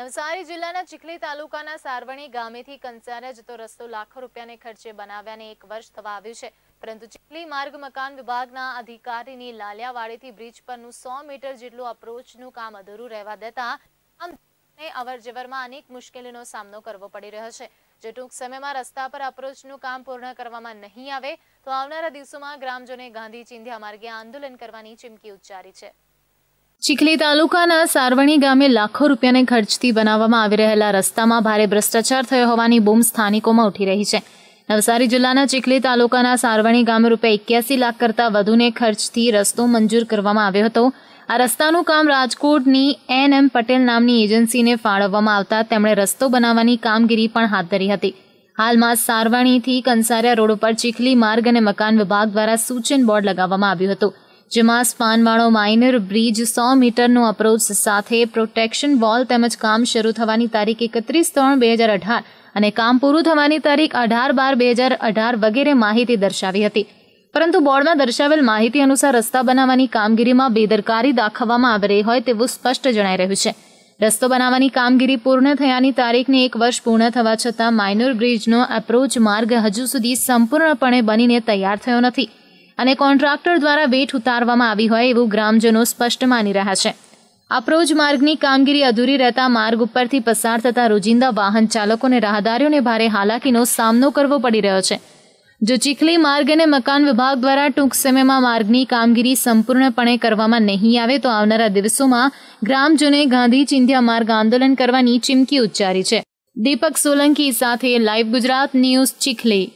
નવસારી જિલ્લાના ચીખલી તાલુકાના સારવણી ગામેથી કંસારા જતો રસ્તો લાખો રૂપિયાને ખર્ચે બનાવ્યાને એક વર્ષ થવા આવ્યું છે પરંતુ ચીખલી માર્ગ મકાન વિભાગના અધિકારીની લાલિયાવાડીથી બ્રિજ પરનું સો મીટર જેટલું અપ્રોચનું કામ અધૂરું રહેવા દેતા આમ અવરજવરમાં અનેક મુશ્કેલીનો સામનો કરવો પડી રહ્યો છે જો ટૂંક સમયમાં રસ્તા પર અપ્રોચનું કામ પૂર્ણ કરવામાં નહીં આવે તો આવનારા દિવસોમાં ગ્રામજનોએ ગાંધી ચિંધ્યા માર્ગે આંદોલન કરવાની ચીમકી ઉચ્ચારી છે ચીખલી તાલુકાના સારવણી ગામે લાખો રૂપિયાને ખર્ચથી બનાવવામાં આવી રહેલા રસ્તામાં ભારે ભ્રષ્ટાચાર થયો હોવાની બૂમ સ્થાનિકોમાં ઉઠી રહી છે નવસારી જિલ્લાના ચીખલી તાલુકાના સારવણી ગામે રૂપિયા એક્યાસી લાખ કરતાં વધુને ખર્ચથી રસ્તો મંજૂર કરવામાં આવ્યો હતો આ રસ્તાનું કામ રાજકોટની એન એમ પટેલ નામની એજન્સીને ફાળવવામાં આવતા તેમણે રસ્તો બનાવવાની કામગીરી પણ હાથ ધરી હતી હાલમાં સારવાણીથી કંસારિયા રોડ ઉપર ચીખલી માર્ગ અને મકાન વિભાગ દ્વારા સૂચન બોર્ડ લગાવવામાં આવ્યું હતું જેમાં સ્પાનવાળો માઇનર બ્રિજ સો મીટરનો અપ્રોચ સાથે પ્રોટેક્શન વોલ તેમજ કામ શરૂ થવાની તારીખ એકત્રીસ ત્રણ બે હજાર અઢાર અને કામ પૂરું થવાની તારીખ અઢાર બાર બે હજાર અઢાર વગેરે માહિતી દર્શાવી હતી પરંતુ બોર્ડમાં દર્શાવેલ માહિતી અનુસાર રસ્તા બનાવવાની કામગીરીમાં બેદરકારી દાખવવામાં આવી રહી હોય તેવું સ્પષ્ટ જણાઈ રહ્યું છે રસ્તો બનાવવાની કામગીરી પૂર્ણ થયાની તારીખને એક વર્ષ પૂર્ણ થવા છતાં માઇનોર બ્રિજનો એપ્રોચ માર્ગ હજુ સુધી સંપૂર્ણપણે બનીને તૈયાર થયો નથી અને કોન્ટ્રાક્ટર દ્વારા વેઠ ઉતારવામાં આવી હોય એવું ગ્રામજનો સ્પષ્ટ માની રહ્યા છે અપ્રોચ માર્ગની કામગીરી અધૂરી રહેતા માર્ગ ઉપરથી પસાર થતા રોજિંદા વાહન ચાલકોને રાહદારીઓને ભારે હાલાકીનો સામનો કરવો પડી રહ્યો છે જો ચીખલી માર્ગ અને મકાન વિભાગ દ્વારા ટૂંક સમયમાં માર્ગની કામગીરી સંપૂર્ણપણે કરવામાં નહીં આવે તો આવનારા દિવસોમાં ગ્રામજનોએ ગાંધી ચિંધ્યા માર્ગ આંદોલન કરવાની ચીમકી ઉચ્ચારી છે દીપક સોલંકી સાથે લાઈવ ગુજરાત ન્યૂઝ ચીખલી